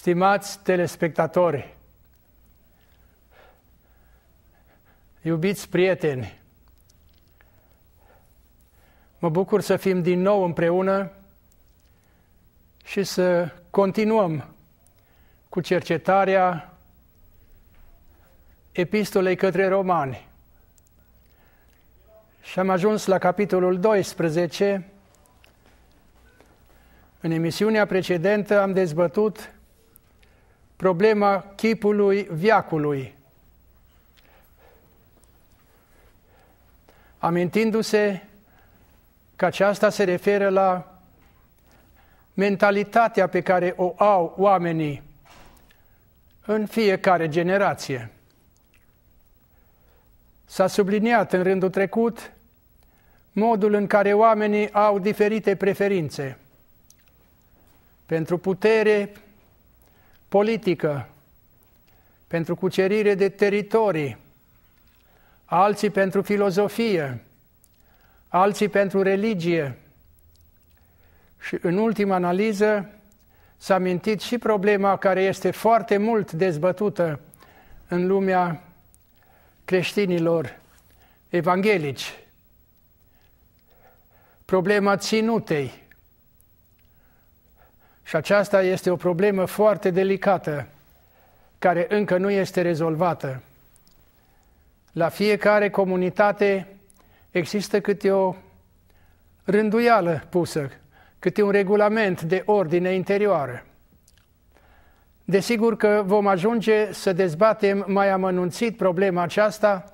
Stimați telespectatori, iubiți prieteni, mă bucur să fim din nou împreună și să continuăm cu cercetarea epistolei către romani. Și am ajuns la capitolul 12. În emisiunea precedentă am dezbătut problema chipului viacului. Amintindu-se că aceasta se referă la mentalitatea pe care o au oamenii în fiecare generație. S-a subliniat în rândul trecut modul în care oamenii au diferite preferințe pentru putere, politică, pentru cucerire de teritorii, alții pentru filozofie, alții pentru religie. Și în ultima analiză s-a mintit și problema care este foarte mult dezbătută în lumea creștinilor evanghelici, problema ținutei, și aceasta este o problemă foarte delicată, care încă nu este rezolvată. La fiecare comunitate există câte o rânduială pusă, câte un regulament de ordine interioară. Desigur că vom ajunge să dezbatem mai amănunțit problema aceasta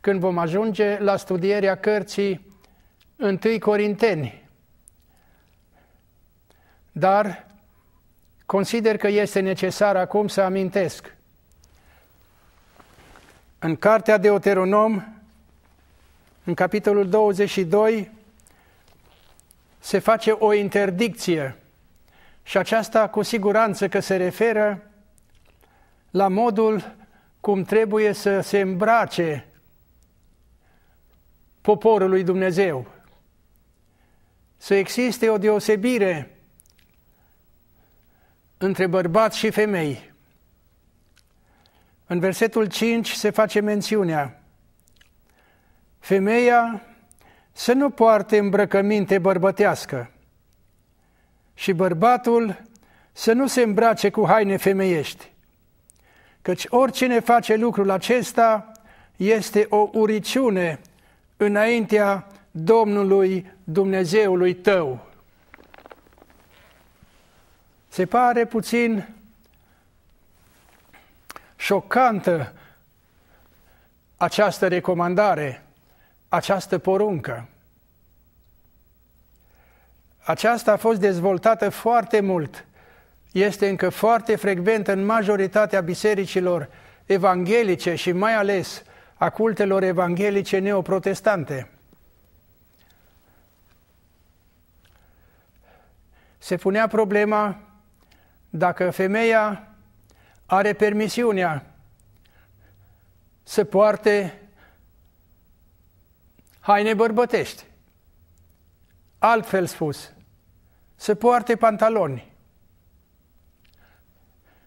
când vom ajunge la studierea cărții 1 Corinteni. Dar consider că este necesar acum să amintesc. În cartea Deuteronom, în capitolul 22, se face o interdicție și aceasta cu siguranță că se referă la modul cum trebuie să se îmbrace poporul lui Dumnezeu. Să existe o deosebire între bărbați și femei. În versetul 5 se face mențiunea Femeia să nu poarte îmbrăcăminte bărbătească și bărbatul să nu se îmbrace cu haine femeiești, căci oricine face lucrul acesta este o uriciune înaintea Domnului Dumnezeului tău. Se pare puțin șocantă această recomandare, această poruncă. Aceasta a fost dezvoltată foarte mult, este încă foarte frecvent în majoritatea bisericilor evanghelice și mai ales a cultelor evanghelice neoprotestante. Se punea problema dacă femeia are permisiunea să poarte haine bărbătești. Altfel spus, să poarte pantaloni.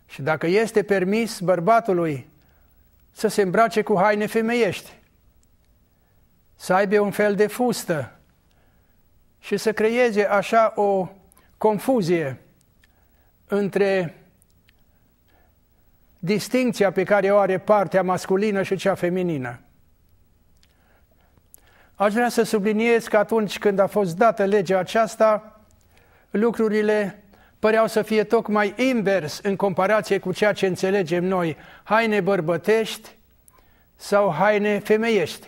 Și dacă este permis bărbatului să se îmbrace cu haine femeiești, să aibă un fel de fustă și să creeze așa o confuzie între distinția pe care o are partea masculină și cea feminină. Aș vrea să subliniez că atunci când a fost dată legea aceasta, lucrurile păreau să fie tocmai invers în comparație cu ceea ce înțelegem noi, haine bărbătești sau haine femeiești.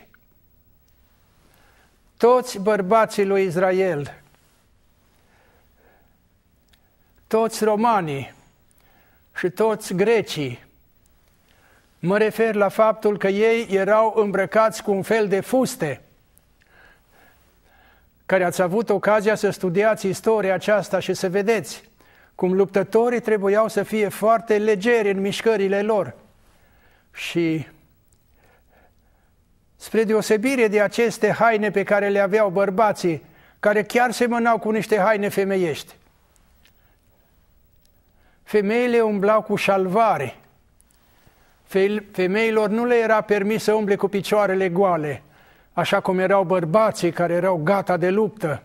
Toți bărbații lui Israel toți romanii și toți grecii. Mă refer la faptul că ei erau îmbrăcați cu un fel de fuste. Care ați avut ocazia să studiați istoria aceasta și să vedeți cum luptătorii trebuiau să fie foarte legeri în mișcările lor. Și spre deosebire de aceste haine pe care le aveau bărbații, care chiar semănau cu niște haine femeiești femeile umblau cu șalvare. Femeilor nu le era permis să umble cu picioarele goale, așa cum erau bărbații care erau gata de luptă.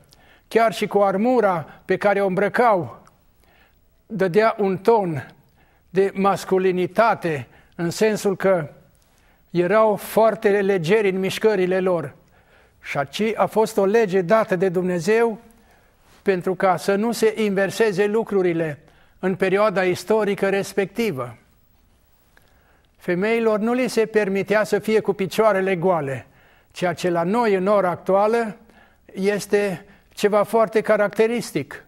Chiar și cu armura pe care o îmbrăcau, dădea un ton de masculinitate, în sensul că erau foarte legeri în mișcările lor. Și aici a fost o lege dată de Dumnezeu pentru ca să nu se inverseze lucrurile, în perioada istorică respectivă. Femeilor nu li se permitea să fie cu picioarele goale, ceea ce la noi în ora actuală este ceva foarte caracteristic.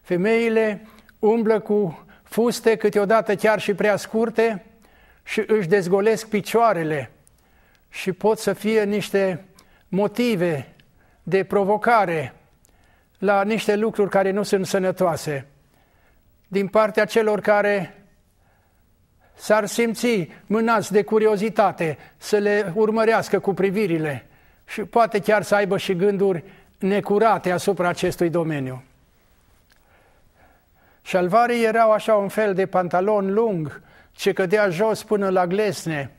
Femeile umblă cu fuste câteodată chiar și prea scurte și își dezgolesc picioarele și pot să fie niște motive de provocare la niște lucruri care nu sunt sănătoase din partea celor care s-ar simți mânați de curiozitate să le urmărească cu privirile și poate chiar să aibă și gânduri necurate asupra acestui domeniu. Șalvarii erau așa un fel de pantalon lung ce cădea jos până la glesne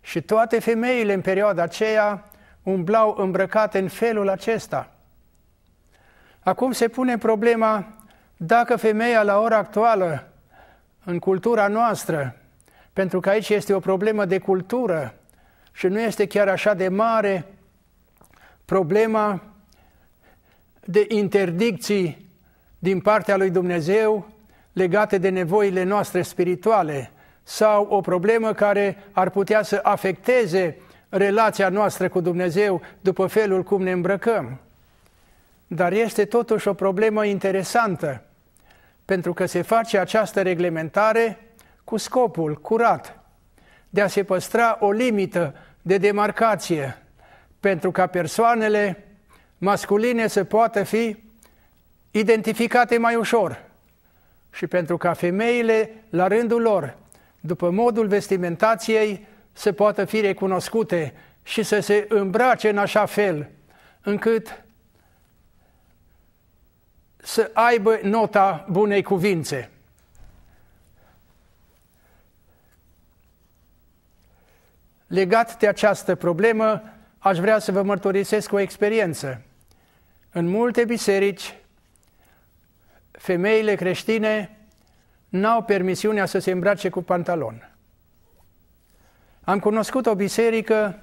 și toate femeile în perioada aceea umblau îmbrăcate în felul acesta. Acum se pune problema dacă femeia la ora actuală, în cultura noastră, pentru că aici este o problemă de cultură și nu este chiar așa de mare problema de interdicții din partea lui Dumnezeu legate de nevoile noastre spirituale sau o problemă care ar putea să afecteze relația noastră cu Dumnezeu după felul cum ne îmbrăcăm. Dar este totuși o problemă interesantă pentru că se face această reglementare cu scopul curat de a se păstra o limită de demarcație pentru ca persoanele masculine să poată fi identificate mai ușor și pentru ca femeile, la rândul lor, după modul vestimentației, să poată fi recunoscute și să se îmbrace în așa fel încât să aibă nota bunei cuvințe. Legat de această problemă, aș vrea să vă mărturisesc o experiență. În multe biserici, femeile creștine n-au permisiunea să se îmbrace cu pantalon. Am cunoscut o biserică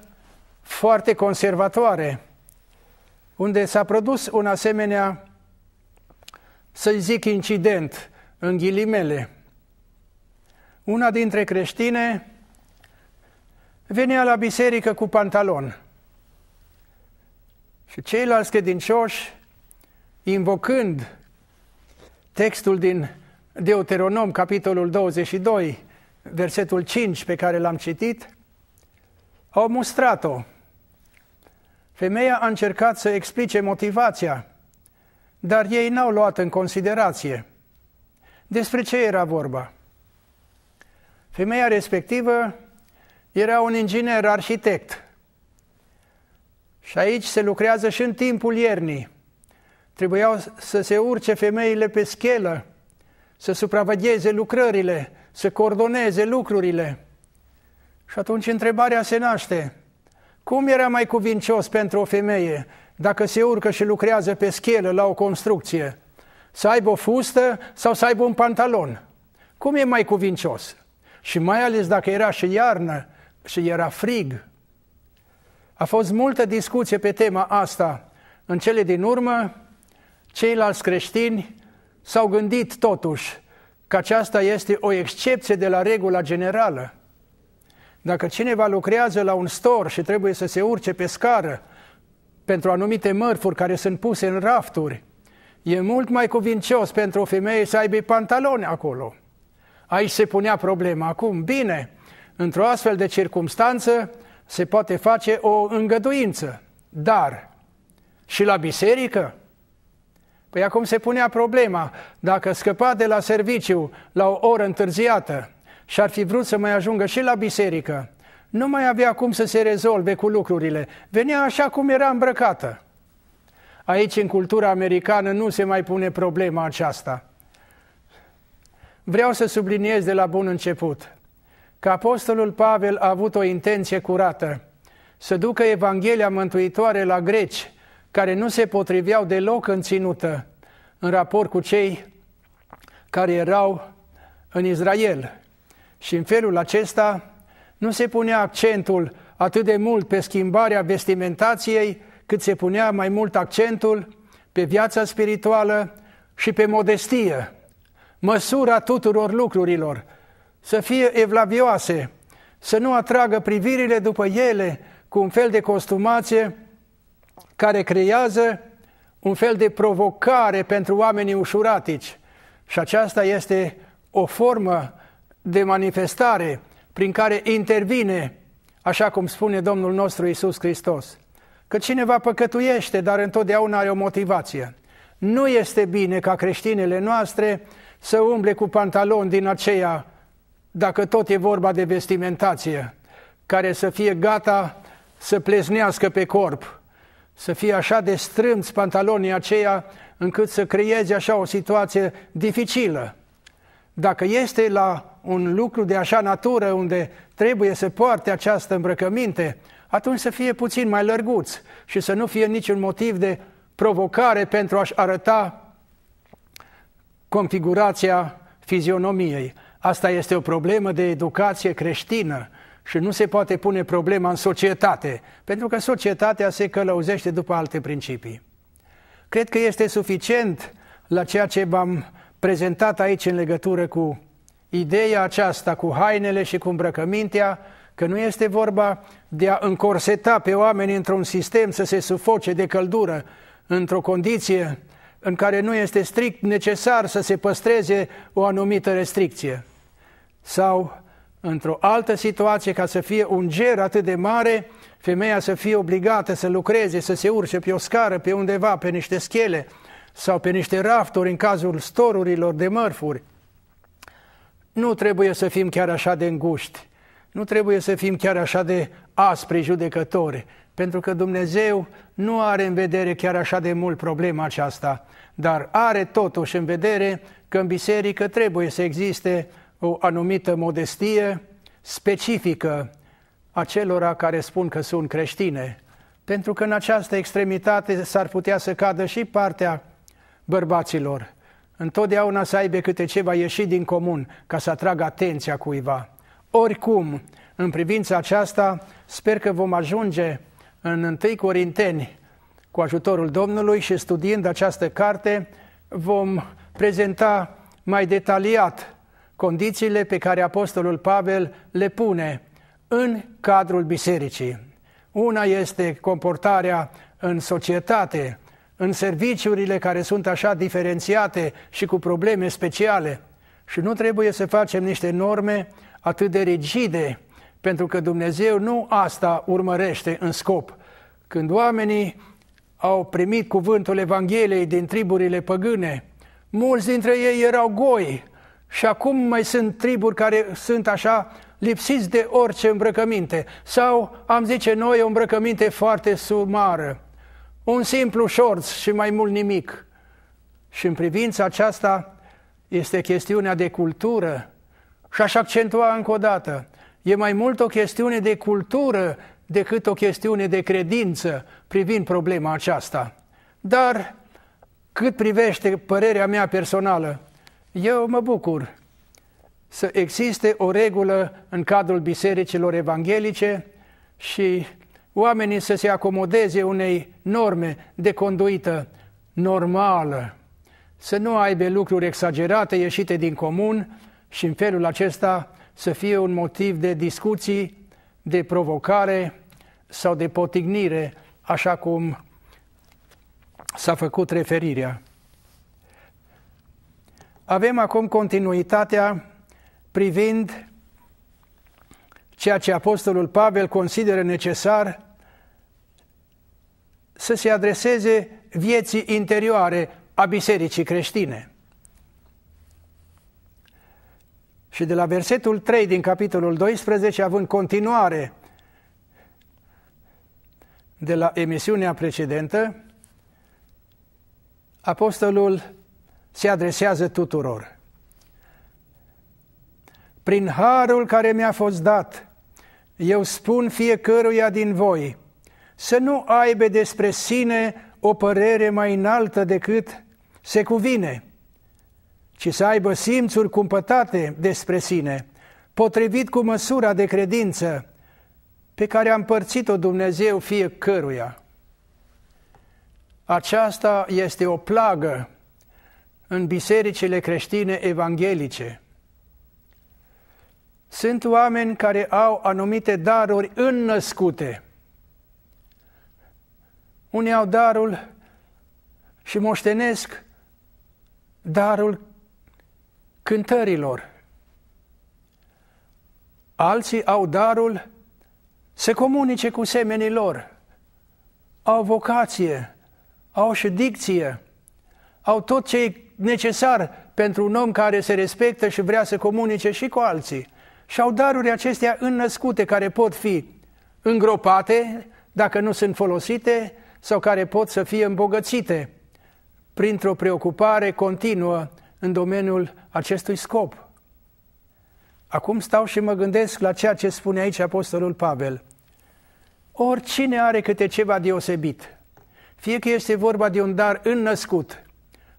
foarte conservatoare, unde s-a produs un asemenea să-i zic incident, în ghilimele. Una dintre creștine venea la biserică cu pantalon și ceilalți credincioși, invocând textul din Deuteronom, capitolul 22, versetul 5 pe care l-am citit, au mustrat-o. Femeia a încercat să explice motivația – dar ei n-au luat în considerație. Despre ce era vorba? Femeia respectivă era un inginer arhitect. Și aici se lucrează și în timpul iernii. Trebuiau să se urce femeile pe schelă, să supravegheze lucrările, să coordoneze lucrurile. Și atunci întrebarea se naște. Cum era mai cuvincios pentru o femeie dacă se urcă și lucrează pe schelă la o construcție, să aibă o fustă sau să aibă un pantalon. Cum e mai cuvincios? Și mai ales dacă era și iarnă și era frig. A fost multă discuție pe tema asta. În cele din urmă, ceilalți creștini s-au gândit totuși că aceasta este o excepție de la regula generală. Dacă cineva lucrează la un stor și trebuie să se urce pe scară pentru anumite mărfuri care sunt puse în rafturi, e mult mai cuvincios pentru o femeie să aibă pantaloni acolo. Aici se punea problema. Acum, bine, într-o astfel de circumstanță se poate face o îngăduință, dar și la biserică? Păi acum se punea problema, dacă scăpa de la serviciu la o oră întârziată și ar fi vrut să mai ajungă și la biserică, nu mai avea cum să se rezolve cu lucrurile. Venea așa cum era îmbrăcată. Aici, în cultura americană, nu se mai pune problema aceasta. Vreau să subliniez de la bun început că Apostolul Pavel a avut o intenție curată, să ducă Evanghelia Mântuitoare la greci, care nu se potriveau deloc în ținută, în raport cu cei care erau în Israel. Și în felul acesta, nu se punea accentul atât de mult pe schimbarea vestimentației, cât se punea mai mult accentul pe viața spirituală și pe modestie, măsura tuturor lucrurilor, să fie evlavioase, să nu atragă privirile după ele cu un fel de costumație care creează un fel de provocare pentru oamenii ușuratici. Și aceasta este o formă de manifestare prin care intervine, așa cum spune Domnul nostru Isus Hristos. Că cineva păcătuiește, dar întotdeauna are o motivație. Nu este bine ca creștinele noastre să umble cu pantaloni din aceea, dacă tot e vorba de vestimentație, care să fie gata să pleznească pe corp, să fie așa de strâmți pantalonii aceia încât să creeze așa o situație dificilă. Dacă este la un lucru de așa natură unde trebuie să poarte această îmbrăcăminte, atunci să fie puțin mai lărguț și să nu fie niciun motiv de provocare pentru a-și arăta configurația fizionomiei. Asta este o problemă de educație creștină și nu se poate pune problema în societate, pentru că societatea se călăuzește după alte principii. Cred că este suficient la ceea ce v-am prezentat aici în legătură cu Ideea aceasta cu hainele și cu îmbrăcămintea, că nu este vorba de a încorseta pe oameni într-un sistem să se sufoce de căldură, într-o condiție în care nu este strict necesar să se păstreze o anumită restricție. Sau, într-o altă situație, ca să fie un ger atât de mare, femeia să fie obligată să lucreze, să se urce pe o scară, pe undeva, pe niște schele sau pe niște rafturi în cazul storurilor de mărfuri – nu trebuie să fim chiar așa de înguști, nu trebuie să fim chiar așa de aspri judecători, pentru că Dumnezeu nu are în vedere chiar așa de mult problema aceasta, dar are totuși în vedere că în biserică trebuie să existe o anumită modestie specifică acelora care spun că sunt creștine, pentru că în această extremitate s-ar putea să cadă și partea bărbaților. Întotdeauna să aibă câte ceva ieșit din comun ca să atragă atenția cuiva. Oricum, în privința aceasta, sper că vom ajunge în 1 Corinteni cu ajutorul Domnului și studiind această carte vom prezenta mai detaliat condițiile pe care Apostolul Pavel le pune în cadrul bisericii. Una este comportarea în societate, în serviciurile care sunt așa diferențiate și cu probleme speciale. Și nu trebuie să facem niște norme atât de rigide, pentru că Dumnezeu nu asta urmărește în scop. Când oamenii au primit cuvântul Evangheliei din triburile păgâne, mulți dintre ei erau goi și acum mai sunt triburi care sunt așa lipsiți de orice îmbrăcăminte sau, am zice noi, o îmbrăcăminte foarte sumară un simplu șorț și mai mult nimic. Și în privința aceasta este chestiunea de cultură. Și aș accentua încă o dată, e mai mult o chestiune de cultură decât o chestiune de credință privind problema aceasta. Dar, cât privește părerea mea personală, eu mă bucur să existe o regulă în cadrul bisericilor evanghelice și oamenii să se acomodeze unei norme de conduită normală, să nu aibă lucruri exagerate ieșite din comun și în felul acesta să fie un motiv de discuții, de provocare sau de potignire, așa cum s-a făcut referirea. Avem acum continuitatea privind ceea ce Apostolul Pavel consideră necesar să se adreseze vieții interioare a bisericii creștine. Și de la versetul 3 din capitolul 12, având continuare de la emisiunea precedentă, apostolul se adresează tuturor. Prin harul care mi-a fost dat, eu spun fiecăruia din voi – să nu aibă despre sine o părere mai înaltă decât se cuvine, ci să aibă simțuri cumpătate despre sine, potrivit cu măsura de credință pe care a împărțit-o Dumnezeu fiecăruia. Aceasta este o plagă în bisericile creștine evanghelice. Sunt oameni care au anumite daruri înnăscute – unii au darul și moștenesc darul cântărilor. Alții au darul să comunice cu semenii lor. Au vocație, au și dicție, au tot ce e necesar pentru un om care se respectă și vrea să comunice și cu alții. Și au daruri acestea înnăscute care pot fi îngropate, dacă nu sunt folosite, sau care pot să fie îmbogățite printr-o preocupare continuă în domeniul acestui scop. Acum stau și mă gândesc la ceea ce spune aici Apostolul Pavel. Oricine are câte ceva deosebit, fie că este vorba de un dar înnăscut,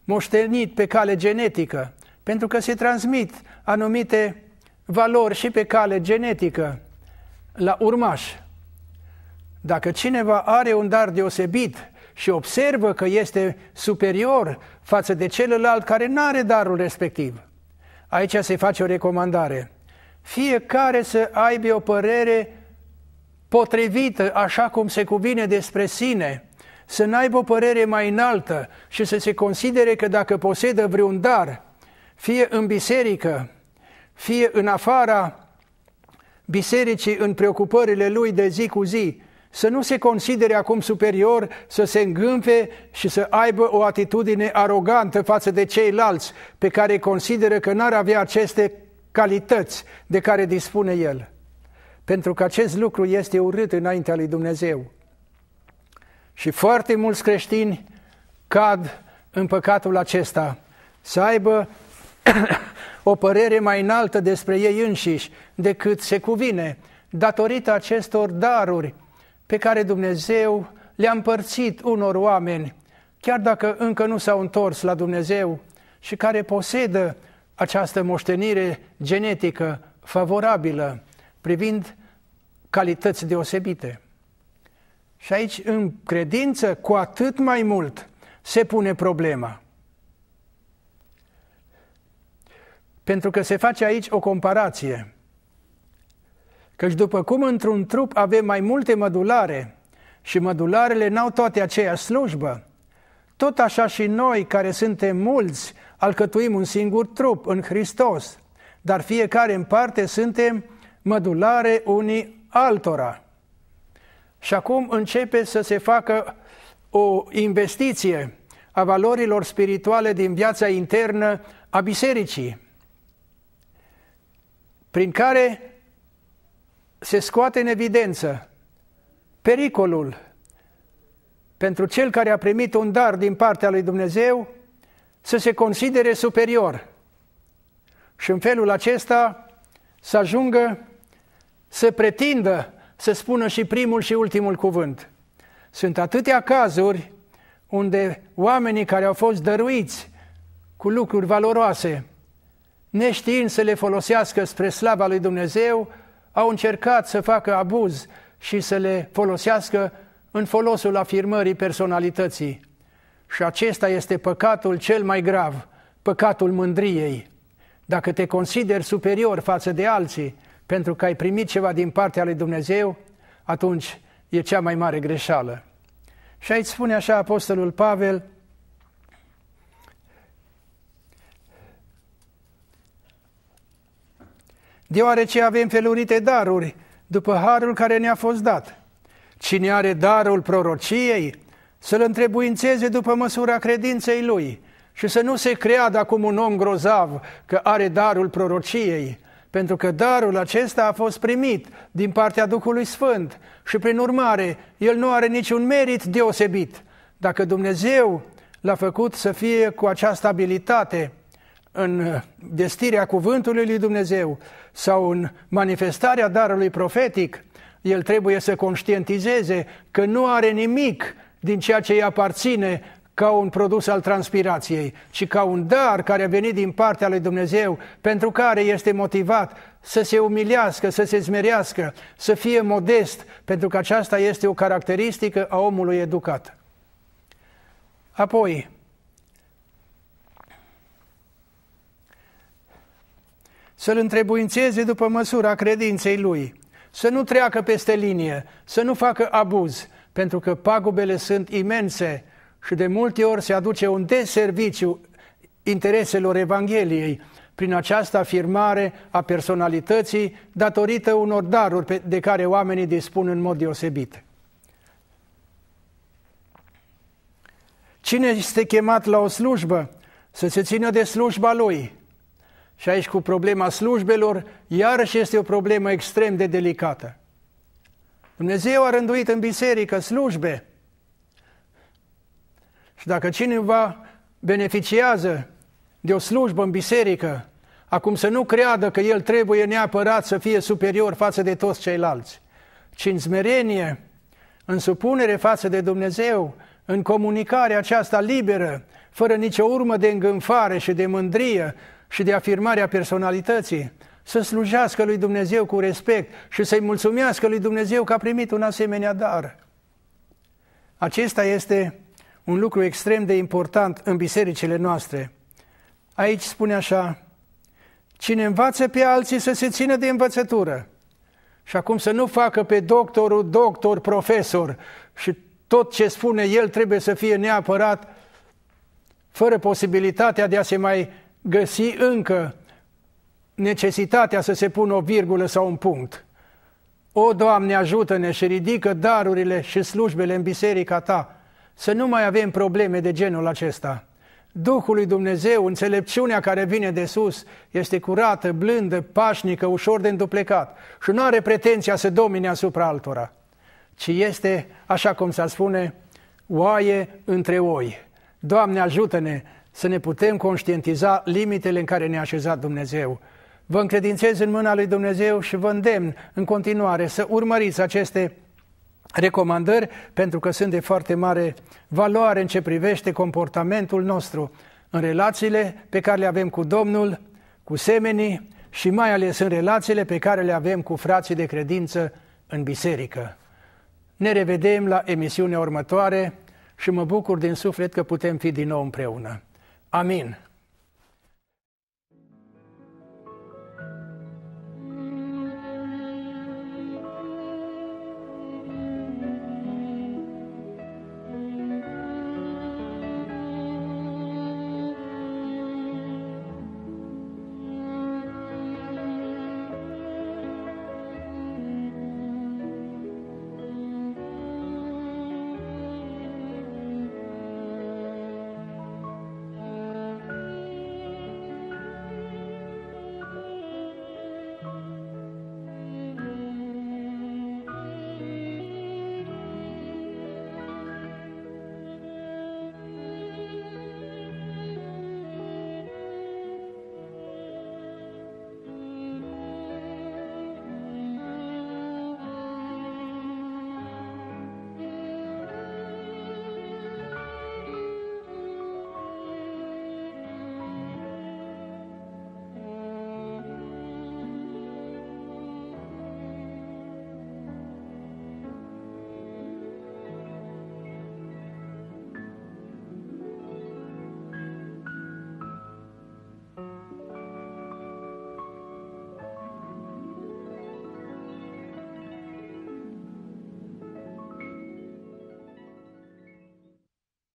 moștenit pe cale genetică, pentru că se transmit anumite valori și pe cale genetică la urmași, dacă cineva are un dar deosebit și observă că este superior față de celălalt care nu are darul respectiv, aici se face o recomandare. Fiecare să aibă o părere potrivită, așa cum se cuvine despre sine – să n-aibă o părere mai înaltă și să se considere că dacă posedă vreun dar, fie în biserică, fie în afara bisericii, în preocupările lui de zi cu zi, să nu se considere acum superior, să se îngânfe și să aibă o atitudine arogantă față de ceilalți pe care consideră că n-ar avea aceste calități de care dispune el. Pentru că acest lucru este urât înaintea lui Dumnezeu. Și foarte mulți creștini cad în păcatul acesta, să aibă o părere mai înaltă despre ei înșiși decât se cuvine, datorită acestor daruri pe care Dumnezeu le-a împărțit unor oameni, chiar dacă încă nu s-au întors la Dumnezeu și care posedă această moștenire genetică favorabilă privind calități deosebite. Și aici, în credință, cu atât mai mult se pune problema. Pentru că se face aici o comparație Căci după cum într-un trup avem mai multe mădulare și mădularele n-au toate aceeași slujbă, tot așa și noi care suntem mulți alcătuim un singur trup în Hristos, dar fiecare în parte suntem mădulare unii altora. Și acum începe să se facă o investiție a valorilor spirituale din viața internă a bisericii, prin care se scoate în evidență pericolul pentru cel care a primit un dar din partea lui Dumnezeu să se considere superior și în felul acesta să ajungă să pretindă să spună și primul și ultimul cuvânt. Sunt atâtea cazuri unde oamenii care au fost dăruiți cu lucruri valoroase, neștiind să le folosească spre slava lui Dumnezeu, au încercat să facă abuz și să le folosească în folosul afirmării personalității. Și acesta este păcatul cel mai grav, păcatul mândriei. Dacă te consideri superior față de alții pentru că ai primit ceva din partea lui Dumnezeu, atunci e cea mai mare greșeală. Și aici spune așa Apostolul Pavel, deoarece avem felurite daruri după harul care ne-a fost dat. Cine are darul prorociei, să-l întrebuințeze după măsura credinței lui și să nu se creadă acum un om grozav că are darul prorociei, pentru că darul acesta a fost primit din partea Duhului Sfânt și, prin urmare, el nu are niciun merit deosebit. Dacă Dumnezeu l-a făcut să fie cu această abilitate în destirea uh, cuvântului lui Dumnezeu, sau în manifestarea darului profetic, el trebuie să conștientizeze că nu are nimic din ceea ce îi aparține ca un produs al transpirației, ci ca un dar care a venit din partea lui Dumnezeu, pentru care este motivat să se umilească, să se zmerească, să fie modest, pentru că aceasta este o caracteristică a omului educat. Apoi, să-l întrebuințeze după măsura credinței lui, să nu treacă peste linie, să nu facă abuz, pentru că pagubele sunt imense și de multe ori se aduce un deserviciu intereselor Evangheliei prin această afirmare a personalității datorită unor daruri de care oamenii dispun în mod deosebit. Cine este chemat la o slujbă, să se țină de slujba lui – și aici cu problema slujbelor, iarăși este o problemă extrem de delicată. Dumnezeu a rânduit în biserică slujbe. Și dacă cineva beneficiază de o slujbă în biserică, acum să nu creadă că el trebuie neapărat să fie superior față de toți ceilalți, ci în smerenie, în supunere față de Dumnezeu, în comunicarea aceasta liberă, fără nicio urmă de îngânfare și de mândrie, și de afirmarea personalității, să slujească lui Dumnezeu cu respect și să-i mulțumească lui Dumnezeu că a primit un asemenea dar. Acesta este un lucru extrem de important în bisericile noastre. Aici spune așa, cine învață pe alții să se țină de învățătură și acum să nu facă pe doctorul, doctor, profesor și tot ce spune el trebuie să fie neapărat fără posibilitatea de a se mai găsi încă necesitatea să se pună o virgulă sau un punct. O, Doamne, ajută-ne și ridică darurile și slujbele în biserica Ta, să nu mai avem probleme de genul acesta. Duhul lui Dumnezeu, înțelepciunea care vine de sus, este curată, blândă, pașnică, ușor de înduplecat și nu are pretenția să domine asupra altora, ci este, așa cum s-ar spune, oaie între oi. Doamne, ajută-ne să ne putem conștientiza limitele în care ne-a așezat Dumnezeu. Vă încredințez în mâna lui Dumnezeu și vă îndemn în continuare să urmăriți aceste recomandări pentru că sunt de foarte mare valoare în ce privește comportamentul nostru în relațiile pe care le avem cu Domnul, cu semenii și mai ales în relațiile pe care le avem cu frații de credință în biserică. Ne revedem la emisiunea următoare și mă bucur din suflet că putem fi din nou împreună. Amin.